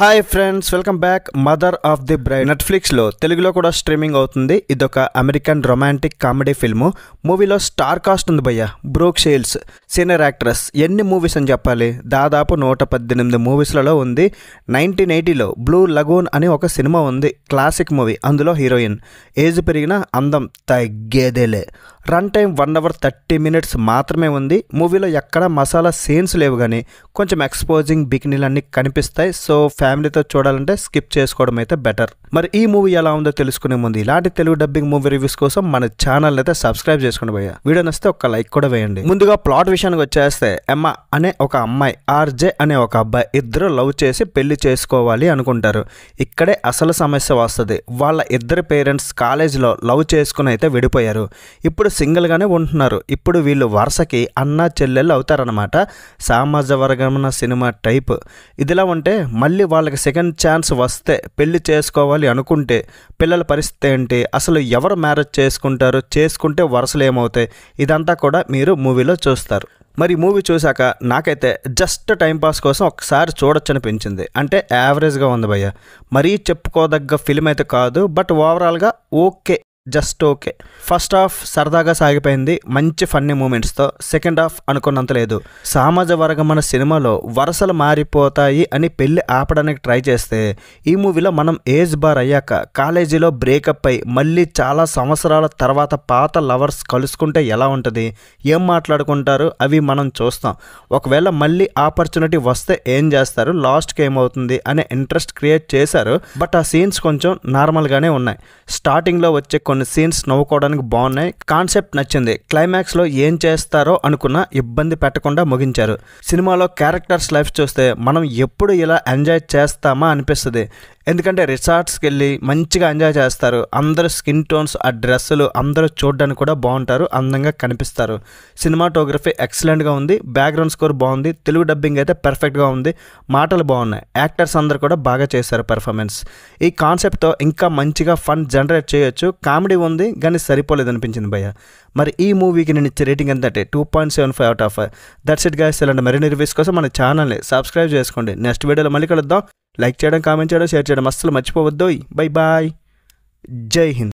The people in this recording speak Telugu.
hi friends welcome back mother of the bride నెట్ఫ్లిక్స్లో తెలుగులో కూడా స్ట్రీమింగ్ అవుతుంది ఇదొక అమెరికన్ రొమాంటిక్ కామెడీ ఫిల్ము మూవీలో స్టార్ కాస్ట్ ఉంది భయ్య బ్రోక్ షేల్స్ సీనియర్ యాక్ట్రెస్ ఎన్ని మూవీస్ అని చెప్పాలి దాదాపు నూట పద్దెనిమిది మూవీస్లలో ఉంది నైన్టీన్ ఎయిటీలో బ్లూ లగూన్ అని ఒక సినిమా ఉంది క్లాసిక్ మూవీ అందులో హీరోయిన్ ఏజ్ పెరిగిన అందం తగ్గేదేలే run time one hour thirty minutes మాత్రమే ఉంది మూవీలో ఎక్కడ మసాలా సీన్స్ లేవు కానీ కొంచెం ఎక్స్పోజింగ్ బికినీలు అన్నీ కనిపిస్తాయి సో ఫ్యామిలీతో చూడాలంటే స్కిప్ చేసుకోవడం అయితే బెటర్ మరి ఈ మూవీ ఎలా ఉందో తెలుసుకునే ముందు ఇలాంటి తెలుగు డబ్బింగ్ మూవీ రివ్యూస్ కోసం మన ఛానల్ అయితే సబ్స్క్రైబ్ చేసుకుని పోయా వీడియో నస్తే ఒక లైక్ కూడా వేయండి ముందుగా ప్లాట్ విషయానికి వచ్చేస్తే ఎమ్మ అనే ఒక అమ్మాయి ఆర్జే అనే ఒక అబ్బాయి ఇద్దరు లవ్ చేసి పెళ్లి చేసుకోవాలి అనుకుంటారు ఇక్కడే అసలు సమస్య వస్తుంది వాళ్ళ ఇద్దరు పేరెంట్స్ కాలేజీలో లవ్ చేసుకుని అయితే విడిపోయారు ఇప్పుడు సింగిల్గానే ఉంటున్నారు ఇప్పుడు వీళ్ళు వరుసకి అన్న చెల్లెళ్ళు అవుతారనమాట సామాజ వర్గమన సినిమా టైప్ ఇదిలా ఉంటే మళ్ళీ వాళ్ళకి సెకండ్ ఛాన్స్ వస్తే పెళ్లి చేసుకోవాలి అనుకుంటే పిల్లల పరిస్థితి ఏంటి అసలు ఎవరు మ్యారేజ్ చేసుకుంటారు చేసుకుంటే వరుసలు ఏమవుతాయి ఇదంతా కూడా మీరు మూవీలో చూస్తారు మరి మూవీ చూశాక నాకైతే జస్ట్ టైంపాస్ కోసం ఒకసారి చూడొచ్చనిపించింది అంటే యావరేజ్గా ఉంది భయ్య మరీ చెప్పుకోదగ్గ ఫిలిం అయితే కాదు బట్ ఓవరాల్గా okay just okay first half సరదాగా సాగిపోయింది మంచి ఫన్నీ మూమెంట్స్తో సెకండ్ హాఫ్ అనుకున్నంత లేదు సామాజ వర్గం మన సినిమాలో వరసలు మారిపోతాయి అని పెళ్లి ఆపడానికి ట్రై చేస్తే ఈ మూవీలో మనం ఏజ్ బార్ అయ్యాక కాలేజీలో బ్రేకప్ అయి మళ్ళీ చాలా సంవత్సరాల తర్వాత పాత లవర్స్ కలుసుకుంటే ఎలా ఉంటుంది ఏం మాట్లాడుకుంటారు అవి మనం చూస్తాం ఒకవేళ మళ్ళీ ఆపర్చునిటీ వస్తే ఏం చేస్తారు లాస్ట్కి ఏమవుతుంది అనే ఇంట్రెస్ట్ క్రియేట్ చేశారు బట్ ఆ సీన్స్ కొంచెం నార్మల్గానే ఉన్నాయి స్టార్టింగ్లో వచ్చే కొన్ని సీన్స్ నవ్వుకోవడానికి బాగున్నాయి కాన్సెప్ట్ నచ్చింది క్లైమాక్స్లో ఏం చేస్తారో అనుకున్న ఇబ్బంది పెట్టకుండా ముగించారు సినిమాలో క్యారెక్టర్స్ లైఫ్ చూస్తే మనం ఎప్పుడు ఇలా ఎంజాయ్ చేస్తామా అనిపిస్తుంది ఎందుకంటే రిసార్ట్స్కి వెళ్ళి మంచిగా ఎంజాయ్ చేస్తారు అందరు స్కిన్ టోన్స్ ఆ డ్రెస్సులు అందరూ చూడడానికి కూడా బాగుంటారు అందంగా కనిపిస్తారు సినిమాటోగ్రఫీ ఎక్సలెంట్గా ఉంది బ్యాక్గ్రౌండ్ స్కోర్ బాగుంది తెలుగు డబ్బింగ్ అయితే పర్ఫెక్ట్గా ఉంది మాటలు బాగున్నాయి యాక్టర్స్ అందరు కూడా బాగా చేశారు పర్ఫార్మెన్స్ ఈ కాన్సెప్ట్తో ఇంకా మంచిగా ఫన్ జనరేట్ చేయొచ్చు కామెడీ ఉంది కానీ సరిపోలేదు అనిపించింది భయ్య మరి ఈ మూవీకి నేను ఇచ్చే రేటింగ్ ఎంత అంటే two point seven five out of that's it గా ఇలాంటి మరిన్ని రివ్యూస్ కోసం మన ఛానల్ని సబ్స్క్రైబ్ చేసుకోండి నెక్స్ట్ వీడియోలో మళ్ళీ కలుద్దాం లైక్ చేయడం కామెంట్ చేయడం షేర్ చేయడం అస్సలు మర్చిపోవద్దు బై బాయ్ జై హింద్